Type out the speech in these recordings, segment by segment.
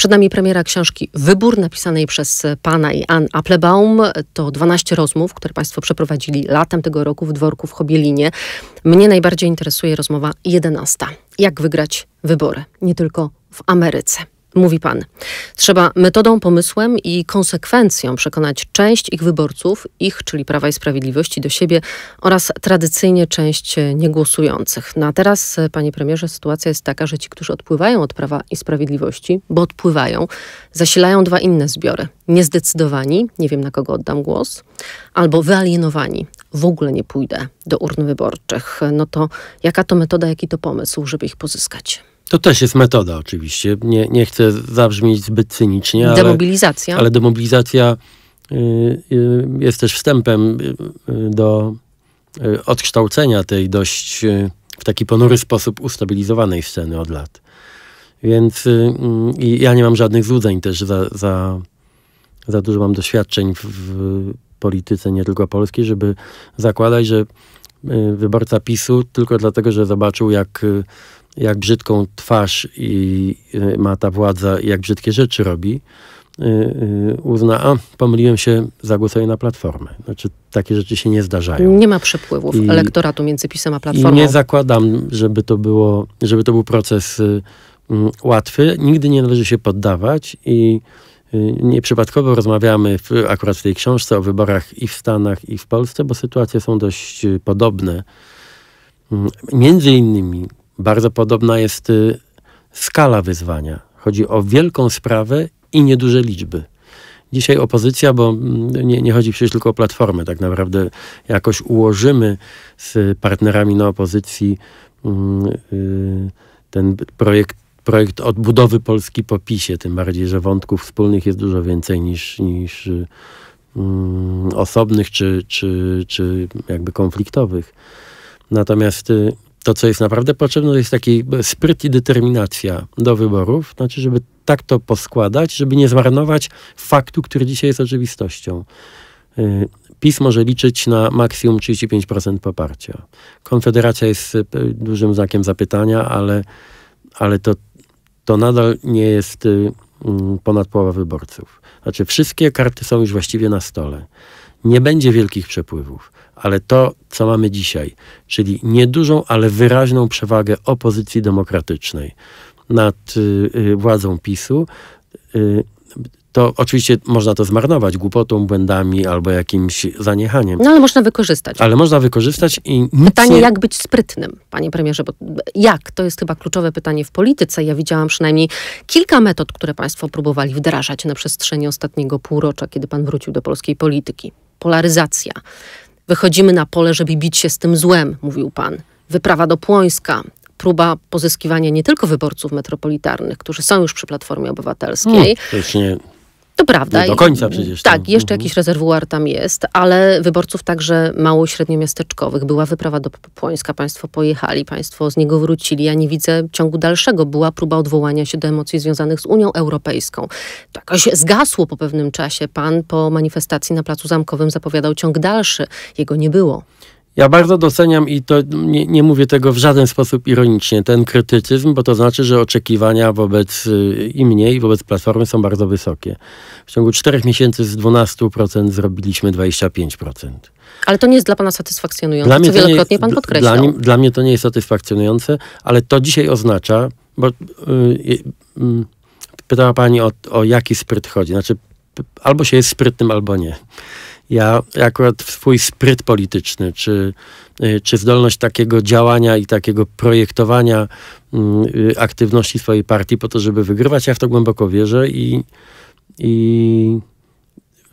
Przed nami premiera książki Wybór, napisanej przez pana i Ann Applebaum. To 12 rozmów, które państwo przeprowadzili latem tego roku w dworku w Hobielinie. Mnie najbardziej interesuje rozmowa 11. Jak wygrać wybory, nie tylko w Ameryce mówi pan. Trzeba metodą, pomysłem i konsekwencją przekonać część ich wyborców, ich, czyli Prawa i Sprawiedliwości, do siebie oraz tradycyjnie część e, niegłosujących. No a teraz, e, panie premierze, sytuacja jest taka, że ci, którzy odpływają od Prawa i Sprawiedliwości, bo odpływają, zasilają dwa inne zbiory. Niezdecydowani, nie wiem na kogo oddam głos, albo wyalienowani, w ogóle nie pójdę do urn wyborczych. No to jaka to metoda, jaki to pomysł, żeby ich pozyskać? To też jest metoda oczywiście. Nie, nie chcę zabrzmieć zbyt cynicznie. Demobilizacja. Ale, demobilizacja y, y, jest też wstępem y, do odkształcenia tej dość w taki ponury sposób ustabilizowanej sceny od lat. Więc ja nie mam żadnych złudzeń też za, za, za dużo mam doświadczeń w, w polityce, nie tylko polskiej, żeby zakładać, że wyborca PiSu tylko dlatego, że zobaczył, jak jak brzydką twarz i e, ma ta władza, jak brzydkie rzeczy robi, e, e, uzna, a pomyliłem się, zagłosuję na platformę. Znaczy, takie rzeczy się nie zdarzają. Nie ma przepływów I, elektoratu między PiSem a platformą. I nie zakładam, żeby to, było, żeby to był proces łatwy. Nigdy nie należy się poddawać i Nieprzypadkowo rozmawiamy w, akurat w tej książce o wyborach i w Stanach, i w Polsce, bo sytuacje są dość podobne. Między innymi bardzo podobna jest y, skala wyzwania. Chodzi o wielką sprawę i nieduże liczby. Dzisiaj opozycja, bo mm, nie, nie, chodzi przecież tylko o platformę, tak naprawdę jakoś ułożymy z partnerami na opozycji mm, y, ten projekt, projekt odbudowy Polski po PiSie, tym bardziej, że wątków wspólnych jest dużo więcej niż, niż y, mm, osobnych czy, czy, czy jakby konfliktowych. Natomiast to, co jest naprawdę potrzebne, to jest taki spryt i determinacja do wyborów, znaczy, żeby tak to poskładać, żeby nie zmarnować faktu, który dzisiaj jest oczywistością. Y, PiS może liczyć na maksimum 35% poparcia. Konfederacja jest y, dużym znakiem zapytania, ale, ale to, to nadal nie jest y, mm, ponad połowa wyborców. Znaczy, wszystkie karty są już właściwie na stole nie będzie wielkich przepływów, ale to, co mamy dzisiaj, czyli niedużą, ale wyraźną przewagę opozycji demokratycznej nad y, y, władzą PiSu, y, to oczywiście można to zmarnować głupotą, błędami albo jakimś zaniechaniem. No ale można wykorzystać. Ale można wykorzystać i Pytanie, nie... jak być sprytnym, panie premierze, bo jak? To jest chyba kluczowe pytanie w polityce. Ja widziałam przynajmniej kilka metod, które państwo próbowali wdrażać na przestrzeni ostatniego półrocza, kiedy pan wrócił do polskiej polityki polaryzacja. Wychodzimy na pole, żeby bić się z tym złem, mówił pan. Wyprawa do Płońska, próba pozyskiwania nie tylko wyborców metropolitarnych, którzy są już przy Platformie Obywatelskiej. No, to prawda. Nie do końca przecież. Tak, no. jeszcze mhm. jakiś rezerwuar tam jest, ale wyborców także mało średniomiasteczkowych. Była wyprawa do Płońska, państwo pojechali, państwo z niego wrócili. Ja nie widzę ciągu dalszego. Była próba odwołania się do emocji związanych z Unią Europejską. To jakoś zgasło po pewnym czasie. Pan po manifestacji na Placu Zamkowym zapowiadał ciąg dalszy. Jego nie było. Ja bardzo doceniam i to nie, nie, mówię tego w żaden sposób ironicznie, ten krytycyzm, bo to znaczy, że oczekiwania wobec y, i mnie, i wobec platformy są bardzo wysokie. W ciągu czterech miesięcy z 12% zrobiliśmy 25%. Ale to nie jest dla pana satysfakcjonujące, dla co wielokrotnie jest, pan podkreślał. Dla, dla, mnie to nie jest satysfakcjonujące, ale to dzisiaj oznacza, bo y, y, y, pytała pani o, o jaki spryt chodzi. Znaczy, albo się jest sprytnym, albo nie. Ja akurat swój spryt polityczny, czy, y, czy zdolność takiego działania i takiego projektowania y, aktywności swojej partii po to, żeby wygrywać, ja w to głęboko wierzę i, i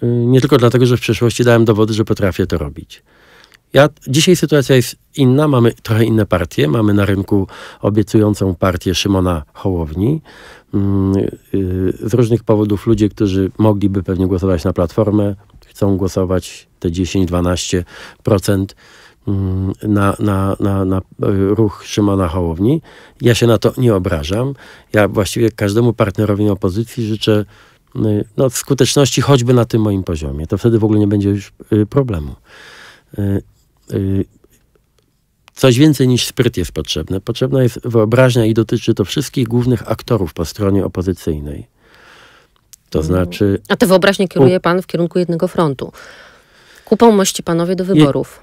y, nie tylko dlatego, że w przeszłości dałem dowody, że potrafię to robić. Ja, dzisiaj sytuacja jest inna, mamy trochę inne partie. Mamy na rynku obiecującą partię Szymona Hołowni. Mm, z różnych powodów ludzie, którzy mogliby pewnie głosować na Platformę, chcą głosować te 10-12% mm, na, na, na, na e, ruch Szymona Hołowni. Ja się na to nie obrażam. Ja właściwie każdemu partnerowi opozycji życzę y, no, skuteczności choćby na tym moim poziomie. To wtedy w ogóle nie będzie już y, problemu. Y, coś więcej niż spryt jest potrzebne. Potrzebna jest wyobraźnia i dotyczy to wszystkich głównych aktorów po stronie opozycyjnej. To znaczy... A tę wyobraźnię kieruje pan w kierunku jednego frontu. Kupą mości panowie do wyborów.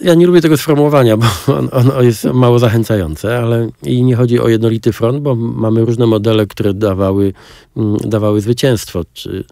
Ja nie lubię tego sformułowania, bo ono on jest mało zachęcające, ale i nie chodzi o jednolity front, bo mamy różne modele, które dawały, mm, dawały zwycięstwo. Czy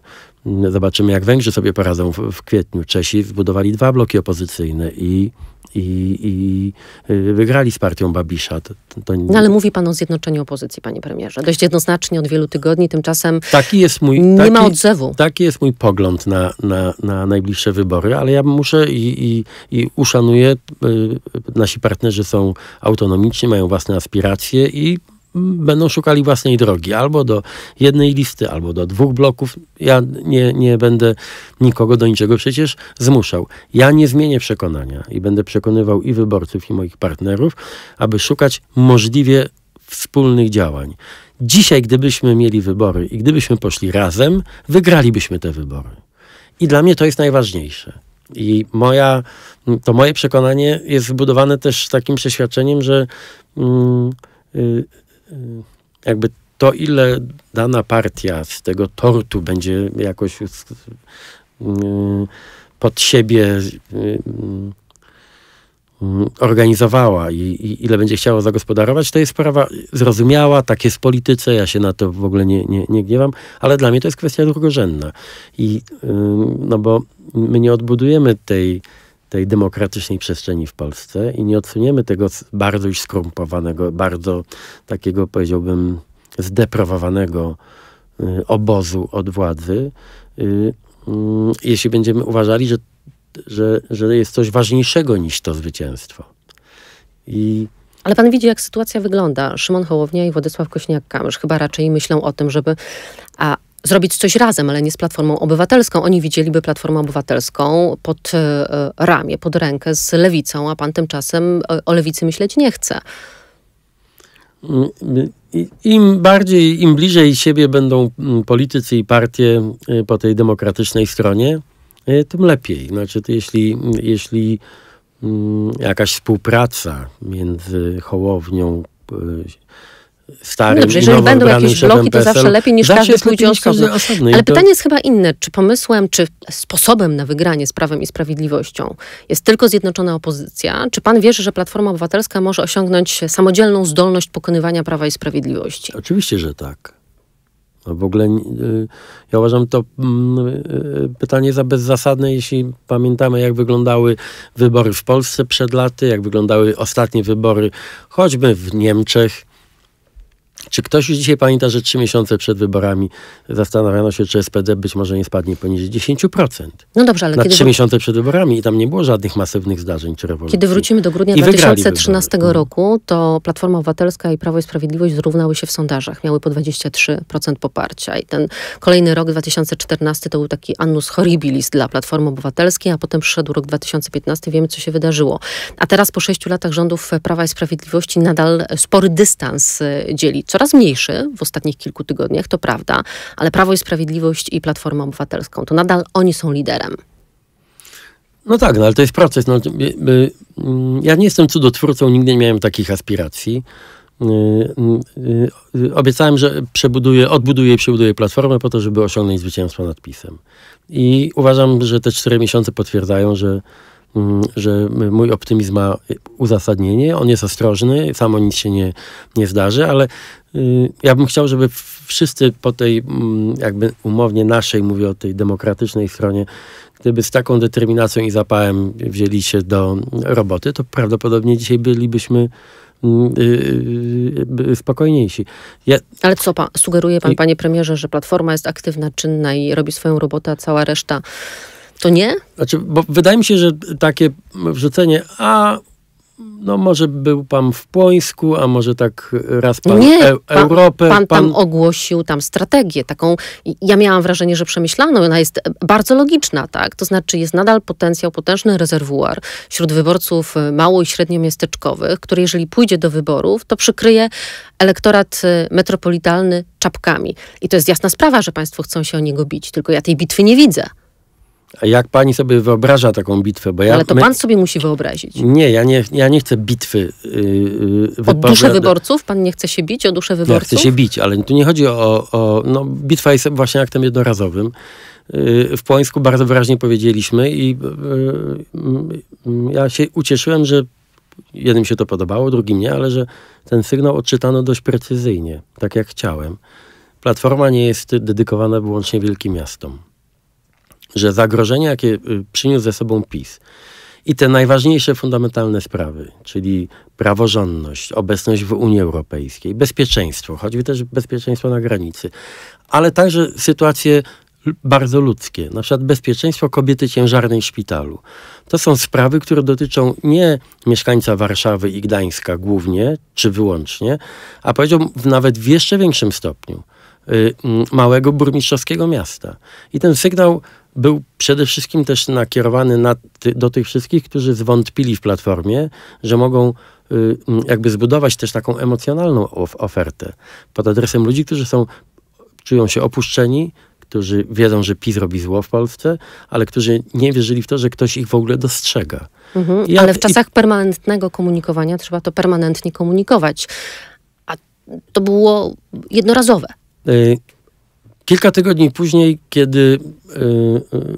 Zobaczymy, jak Węgrzy sobie poradzą w, w kwietniu. Czesi zbudowali dwa bloki opozycyjne i i, i, y, wygrali z partią Babisza. To, to nie... No ale mówi pan o zjednoczeniu opozycji, panie premierze. Dość jednoznacznie od wielu tygodni, tymczasem taki jest mój, nie ma odzewu. Taki jest mój pogląd na, na, na najbliższe wybory, ale ja muszę i, i, i uszanuję, y, nasi partnerzy są autonomiczni, mają własne aspiracje i będą szukali własnej drogi, albo do jednej listy, albo do dwóch bloków. Ja nie, nie będę nikogo do niczego przecież zmuszał. Ja nie zmienię przekonania i będę przekonywał i wyborców, i moich partnerów, aby szukać możliwie wspólnych działań. Dzisiaj, gdybyśmy mieli wybory i gdybyśmy poszli razem, wygralibyśmy te wybory. I dla mnie to jest najważniejsze. I moja, to moje przekonanie jest zbudowane też takim przeświadczeniem, że. Mm, y, Y, jakby to, ile dana partia z tego tortu będzie jakoś y, pod siebie y, organizowała i, ile będzie chciała zagospodarować, to jest sprawa zrozumiała, tak jest w polityce, ja się na to w ogóle nie, nie, nie gniewam, ale dla mnie to jest kwestia drugorzędna. I, no bo my nie odbudujemy tej tej demokratycznej przestrzeni w Polsce i nie odsuniemy tego bardzo już skrumpowanego, bardzo takiego powiedziałbym zdeprawowanego y, obozu od władzy, y, y, jeśli będziemy uważali, że, że, że jest coś ważniejszego niż to zwycięstwo. I ale pan widzi, jak sytuacja wygląda. Szymon Hołownia i Władysław Kośniak-Kamysz chyba raczej myślą o tym, żeby a, zrobić coś razem, ale nie z Platformą Obywatelską. Oni widzieliby Platformę Obywatelską pod e, ramię, pod rękę z lewicą, a pan tymczasem e, o lewicy myśleć nie chce. Mm, Im bardziej, im bliżej siebie będą mm, politycy i partie e, po tej demokratycznej stronie, tym lepiej. Znaczy, to jeśli, jeśli mm, jakaś współpraca między Hołownią, starym, Dobrze, jeżeli będą jakieś bloki, to zawsze lepiej niż każdy pójdzie osobno. Ale to... pytanie jest chyba inne. Czy pomysłem, czy sposobem na wygranie z Prawem i Sprawiedliwością jest tylko zjednoczona opozycja? Czy pan wierzy, że Platforma Obywatelska może osiągnąć samodzielną zdolność pokonywania Prawa i Sprawiedliwości? Oczywiście, że tak. No w ogóle y, ja uważam to mm, y, y, pytanie za bezzasadne, jeśli pamiętamy, jak wyglądały wybory w Polsce przed laty, jak wyglądały ostatnie wybory, choćby w Niemczech czy ktoś już dzisiaj pamięta, że trzy miesiące przed wyborami zastanawiano się, czy SPD być może nie spadnie poniżej 10%? No dobrze, ale na kiedy... trzy miesiące przed wyborami i tam nie było żadnych masywnych zdarzeń czy rewolucji. Kiedy wrócimy do grudnia I 2013 roku, to Platforma Obywatelska i Prawo i Sprawiedliwość zrównały się w sondażach. Miały po 23% poparcia. I ten kolejny rok, 2014, to był taki annus horribilis dla Platformy Obywatelskiej, a potem przyszedł rok 2015, wiemy co się wydarzyło. A teraz po sześciu latach rządów Prawa i Sprawiedliwości nadal spory dystans y, dzieli coraz mniejszy w ostatnich kilku tygodniach, to prawda, ale Prawo i Sprawiedliwość i Platformę Obywatelską, to nadal oni są liderem. No tak, no ale to jest proces. No, mm, ja nie jestem cudotwórcą, nigdy nie miałem takich aspiracji. Y, y, y, obiecałem, że przebuduję, odbuduję i przebuduję platformę po to, żeby osiągnąć zwycięstwo nad PiSem. I uważam, że te cztery miesiące potwierdzają, że Mm, że mój optymizm ma uzasadnienie, on jest ostrożny, samo nic się nie, nie zdarzy, ale y, ja bym chciał, żeby wszyscy po tej mm, jakby umownie naszej, mówię o tej demokratycznej stronie, gdyby z taką determinacją i zapałem wzięli się do roboty, to prawdopodobnie dzisiaj bylibyśmy mm, y, y, spokojniejsi. Ja... Ale co pan, sugeruje pan, panie premierze, że Platforma jest aktywna, czynna i robi swoją robotę, a cała reszta to nie? Znaczy, bo wydaje mi się, że takie wrzucenie, a no może był pan w Płońsku, a może tak raz pan nie, e Europę. Pan, pan, tam ogłosił tam strategię taką, ja miałam wrażenie, że przemyślano, ona jest bardzo logiczna, tak? To znaczy jest nadal potencjał, potężny rezerwuar wśród wyborców y, mało i średnio miasteczkowych, który jeżeli pójdzie do wyborów, to przykryje elektorat y, metropolitalny czapkami. I to jest jasna sprawa, że państwo chcą się o niego bić, tylko ja tej bitwy nie widzę. Jak pani sobie wyobraża taką bitwę? Bo ja, Ale to my... pan sobie musi wyobrazić. Nie, ja nie, ja nie chcę bitwy. Yy, o duszę wyborców? Pan nie chce się bić o duszę wyborców? Ja chcę się bić, ale tu nie chodzi o... o no, bitwa jest właśnie aktem jednorazowym. Yy, w Płońsku bardzo wyraźnie powiedzieliśmy i yy, ja się ucieszyłem, że jednym się to podobało, drugim nie, ale że ten sygnał odczytano dość precyzyjnie, tak jak chciałem. Platforma nie jest dedykowana wyłącznie wielkim miastom że zagrożenia, jakie y, przyniósł ze sobą PiS i te najważniejsze fundamentalne sprawy, czyli praworządność, obecność w Unii Europejskiej, bezpieczeństwo, choćby też bezpieczeństwo na granicy, ale także sytuacje bardzo ludzkie, na przykład bezpieczeństwo kobiety ciężarnej w szpitalu. To są sprawy, które dotyczą nie mieszkańca Warszawy i Gdańska głównie, czy wyłącznie, a powiedziałbym nawet w jeszcze większym stopniu y, małego burmistrzowskiego miasta. I ten sygnał był przede wszystkim też nakierowany na ty, do tych wszystkich, którzy zwątpili w platformie, że mogą y, jakby zbudować też taką emocjonalną of ofertę pod adresem ludzi, którzy są, czują się opuszczeni, którzy wiedzą, że PiS robi zło w Polsce, ale którzy nie wierzyli w to, że ktoś ich w ogóle dostrzega. Mhm, ja, ale w czasach i... permanentnego komunikowania trzeba to permanentnie komunikować. A to było jednorazowe. Y Kilka tygodni później, kiedy y, y,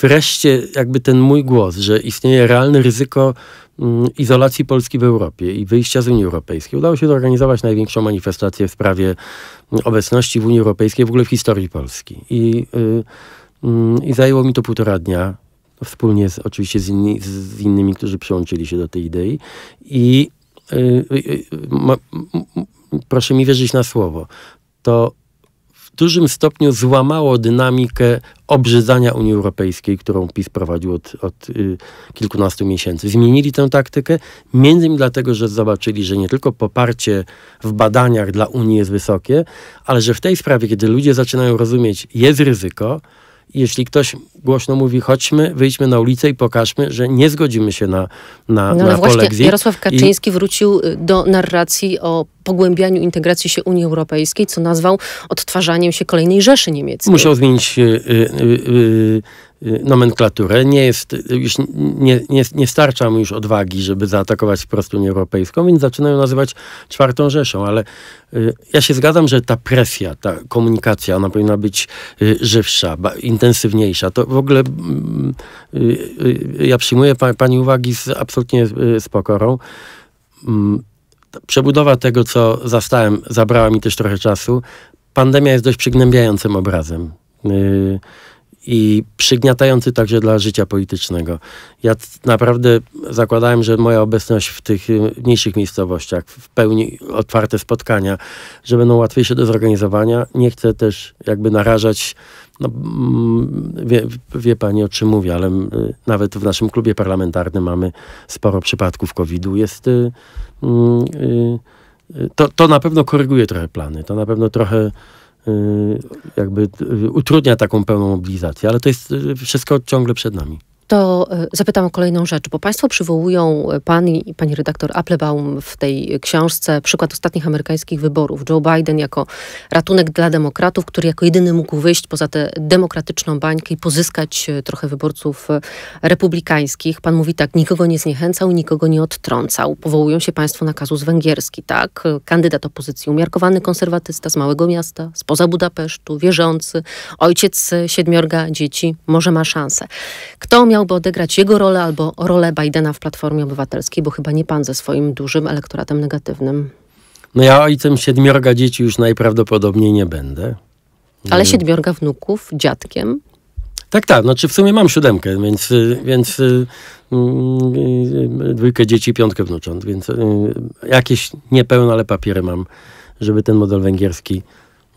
wreszcie jakby ten mój głos, że istnieje realne ryzyko mm, izolacji Polski w Europie i wyjścia z Unii Europejskiej. Udało się zorganizować największą manifestację w sprawie mm, obecności w Unii Europejskiej, w ogóle w historii Polski. I, y, mm, i zajęło mi to półtora dnia, wspólnie z, oczywiście z, inni, z innymi, którzy przyłączyli się do tej idei. I y, y, y, ma, proszę mi wierzyć na słowo, to w dużym stopniu złamało dynamikę obrzydzania Unii Europejskiej, którą PiS prowadził od, od y, kilkunastu miesięcy. Zmienili tę taktykę, między innymi dlatego, że zobaczyli, że nie tylko poparcie w badaniach dla Unii jest wysokie, ale że w tej sprawie, kiedy ludzie zaczynają rozumieć, jest ryzyko, jeśli ktoś głośno mówi, chodźmy, wyjdźmy na ulicę i pokażmy, że nie zgodzimy się na, na, no, na właśnie polexit. Jarosław Kaczyński I... wrócił y, do narracji o pogłębianiu integracji się Unii Europejskiej, co nazwał odtwarzaniem się kolejnej Rzeszy Niemieckiej. Musiał zmienić y, y, y Y, nomenklaturę. Nie, jest, już nie, nie, nie starcza mu już odwagi, żeby zaatakować wprost Unię Europejską, więc zaczynają nazywać czwartą Rzeszą. Ale y, ja się zgadzam, że ta presja, ta komunikacja, ona powinna być y, żywsza, intensywniejsza. To w ogóle mm, ja przyjmuję pani uwagi z, absolutnie z pokorą mm, przebudowa tego, co zastałem, zabrała mi też trochę czasu. Pandemia jest dość przygnębiającym obrazem. Yy, i przygniatający także dla życia politycznego. Ja naprawdę zakładałem, że moja obecność w tych y, mniejszych miejscowościach, w pełni otwarte spotkania, że będą łatwiejsze do zorganizowania. Nie chcę też jakby narażać, no, mm, wie, wie pani o czym mówię, ale y, nawet w naszym klubie parlamentarnym mamy sporo przypadków COVID-u. Jest... Y, mm, y, y, to, to na pewno koryguje trochę plany, to na pewno trochę Y, jakby y, utrudnia taką pełną mobilizację, ale to jest y, wszystko ciągle przed nami to e, zapytam o kolejną rzecz, bo Państwo przywołują e, Pani i Pani redaktor Applebaum w tej książce przykład ostatnich amerykańskich wyborów. Joe Biden jako ratunek dla demokratów, który jako jedyny mógł wyjść poza tę demokratyczną bańkę i pozyskać e, trochę wyborców republikańskich. Pan mówi tak, nikogo nie zniechęcał, nikogo nie odtrącał. Powołują się Państwo na kazus węgierski, tak? Kandydat opozycji, umiarkowany konserwatysta z małego miasta, spoza Budapesztu, wierzący, ojciec siedmiorga dzieci, może ma szansę. Kto miał miałby odegrać jego rolę albo rolę Bidena w Platformie Obywatelskiej, bo chyba nie pan ze swoim dużym elektoratem negatywnym. No ja ojcem siedmiorga dzieci już najprawdopodobniej nie będę. Ale siedmiorga wnuków, dziadkiem. Tak, tak. Znaczy w sumie mam siódemkę, więc, y, więc yy, dwójkę dzieci, piątkę wnucząt, więc yy, jakieś niepełne, ale papiery mam, żeby ten model węgierski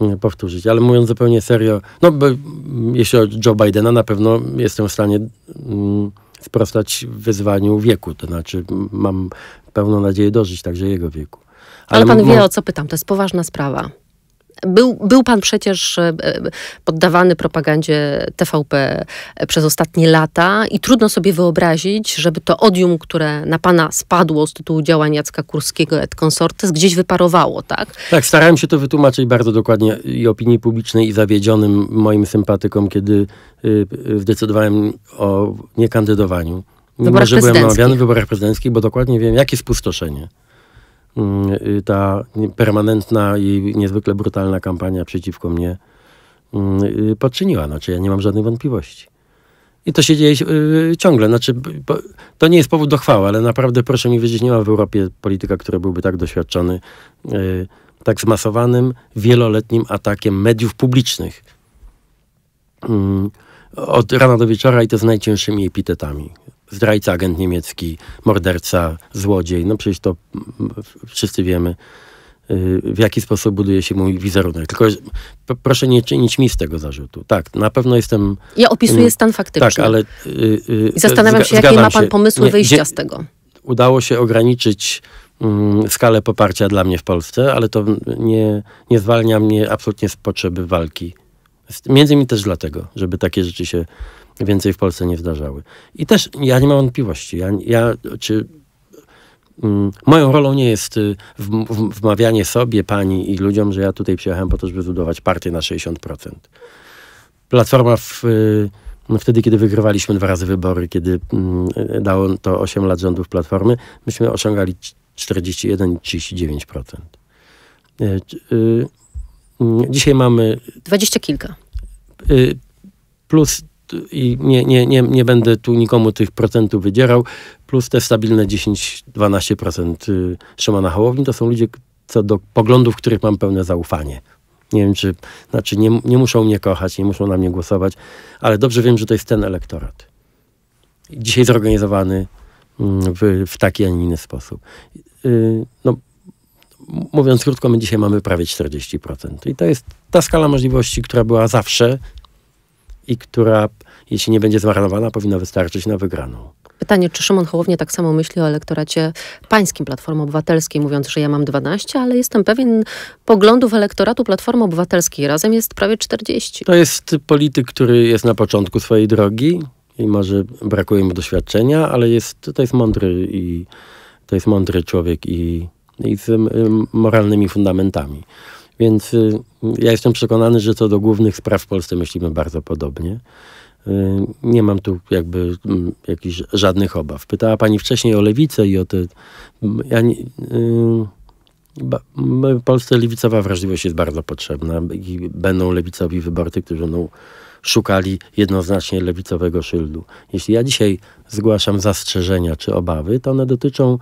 Y, powtórzyć. Ale mówiąc zupełnie serio, no bo mm, jeśli o Joe Bidena, na pewno jestem w stanie mm, sprostać wyzwaniu wieku. To znaczy mam pełną nadzieję dożyć także jego wieku. Ale, Ale pan wie, o co pytam. To jest poważna sprawa. Był, był pan przecież e, e, poddawany propagandzie TVP e, przez ostatnie lata i trudno sobie wyobrazić, żeby to odium, które na pana spadło z tytułu działań Jacka Kurskiego et consortes, gdzieś wyparowało, tak? Tak, starałem się to wytłumaczyć bardzo dokładnie i opinii publicznej, i zawiedzionym moim sympatykom, kiedy y, y, zdecydowałem o niekandydowaniu. Mimo, że byłem omawiany w wyborach prezydenckich, bo dokładnie wiem, jakie spustoszenie Mm, y, ta permanentna i niezwykle brutalna kampania przeciwko mnie mm, y, poczyniła. Znaczy, ja nie mam żadnych wątpliwości. I to się dzieje y, ciągle. Znaczy, to nie jest powód do chwały, ale naprawdę proszę mi wiedzieć, nie ma w Europie polityka, który byłby tak doświadczony tak zmasowanym, wieloletnim atakiem mediów publicznych. Mm, od rana do wieczora i to z najcięższymi epitetami zdrajca, agent niemiecki, morderca, złodziej. No przecież to wszyscy wiemy, y, w jaki sposób buduje się mój wizerunek. Tylko proszę nie czynić mi z tego zarzutu. Tak, na pewno jestem... Ja opisuję mm, stan faktyczny. Tak, ale... Y, y, I zastanawiam się, jakie ma pan pomysły nie, wyjścia z tego. Udało się ograniczyć mm, skalę poparcia dla mnie w Polsce, ale to nie, nie zwalnia mnie absolutnie z potrzeby walki. Między innymi też dlatego, żeby takie rzeczy się więcej w Polsce nie zdarzały. I też ja nie mam wątpliwości. Ja, ja czy mm, Moją rolą nie jest y, wmawianie sobie, pani i ludziom, że ja tutaj przyjechałem po to, żeby zbudować partię na 60%. Platforma w, y, wtedy, kiedy wygrywaliśmy dwa razy wybory, kiedy mm, dało to 8 lat rządów Platformy, myśmy osiągali 41 39%. Y, mm, dzisiaj mamy... dwadzieścia kilka. Plus i nie, nie, nie, nie będę tu nikomu tych procentów wydzierał, plus te stabilne 10-12% y, Szymana Hołowni, to są ludzie co do poglądów, których mam pełne zaufanie. Nie wiem, czy, znaczy nie, nie muszą mnie kochać, nie muszą na mnie głosować, ale dobrze wiem, że to jest ten elektorat. Dzisiaj zorganizowany mm, w, w taki, a nie inny sposób. Y, no, mówiąc krótko, my dzisiaj mamy prawie 40%. I to jest ta skala możliwości, która była zawsze i która, jeśli nie będzie zmarnowana, powinna wystarczyć na wygraną. Pytanie, czy Szymon Hołownie tak samo myśli o elektoracie pańskim Platformy Obywatelskiej, mówiąc, że ja mam 12, ale jestem pewien poglądów elektoratu Platformy Obywatelskiej. Razem jest prawie 40. To jest polityk, który jest na początku swojej drogi i może brakuje mu doświadczenia, ale jest, to jest mądry i to jest mądry człowiek i, i z y, moralnymi fundamentami. Więc y, ja jestem przekonany, że co do głównych spraw w Polsce myślimy bardzo podobnie. Y, nie mam tu jakby mm, jakichś żadnych obaw. Pytała pani wcześniej o lewicę i o te... Ja nie, yy, Polsce lewicowa wrażliwość jest bardzo potrzebna i będą lewicowi wyborcy, którzy będą szukali jednoznacznie lewicowego szyldu. Jeśli ja dzisiaj zgłaszam zastrzeżenia czy obawy, to one dotyczą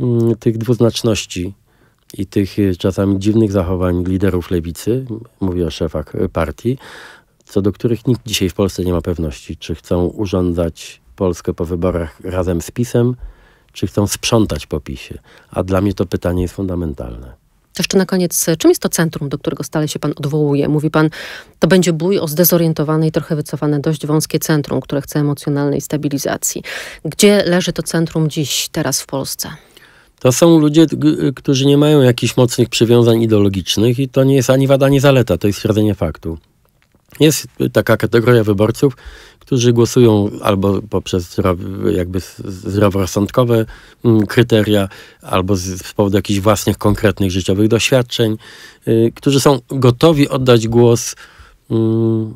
mm, tych dwuznaczności i tych e, czasami dziwnych zachowań liderów lewicy, mówię o szefach e, partii, co do których nikt dzisiaj w Polsce nie ma pewności, czy chcą urządzać Polskę po wyborach razem z PiSem, czy chcą sprzątać po PiSie. A dla mnie to pytanie jest fundamentalne. Jeszcze na koniec, e, czym jest to centrum, do którego stale się pan odwołuje? Mówi pan, to będzie bój o zdezorientowane i trochę wycofane, dość wąskie centrum, które chce emocjonalnej stabilizacji. Gdzie leży to centrum dziś, teraz w Polsce? To są ludzie, którzy nie mają jakichś mocnych przywiązań ideologicznych i to nie jest ani wada, ani zaleta, to jest stwierdzenie faktu. Jest taka kategoria wyborców, którzy głosują albo poprzez jakby zdroworozsądkowe mm, kryteria, albo z powodu jakichś własnych, konkretnych życiowych doświadczeń, y, którzy są gotowi oddać głos mm,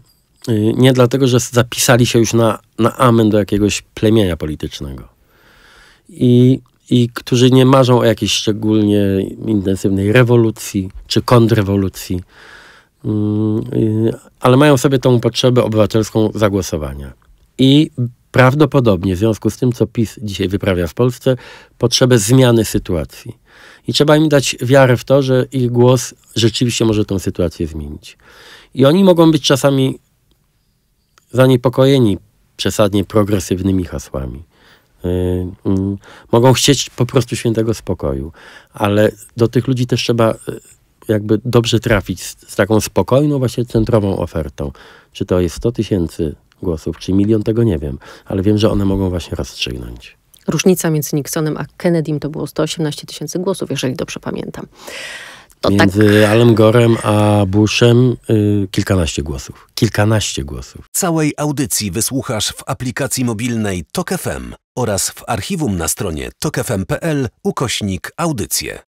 y, nie dlatego, że zapisali się już na, na amen do jakiegoś plemienia politycznego. I i którzy nie marzą o jakiejś szczególnie intensywnej rewolucji czy kontrrewolucji, mm, y, ale mają sobie tą potrzebę obywatelską zagłosowania. I prawdopodobnie w związku z tym, co PiS dzisiaj wyprawia w Polsce, potrzebę zmiany sytuacji. I trzeba im dać wiarę w to, że ich głos rzeczywiście może tą sytuację zmienić. I oni mogą być czasami zaniepokojeni przesadnie progresywnymi hasłami. Y, mm, mogą chcieć po prostu świętego spokoju, ale do tych ludzi też trzeba y, jakby dobrze trafić z, z taką spokojną, właśnie centrową ofertą. Czy to jest 100 tysięcy głosów, czy milion, tego nie wiem, ale wiem, że one mogą właśnie rozstrzygnąć. Różnica między Nixonem a Kennedym to było 118 tysięcy głosów, jeżeli dobrze pamiętam. To tak- między tak... Alem Gorem a Bushem y, kilkanaście głosów. Kilkanaście głosów. Całej audycji wysłuchasz w aplikacji mobilnej Tok FM oraz w archiwum na stronie tokefm.pl ukośnik audycje.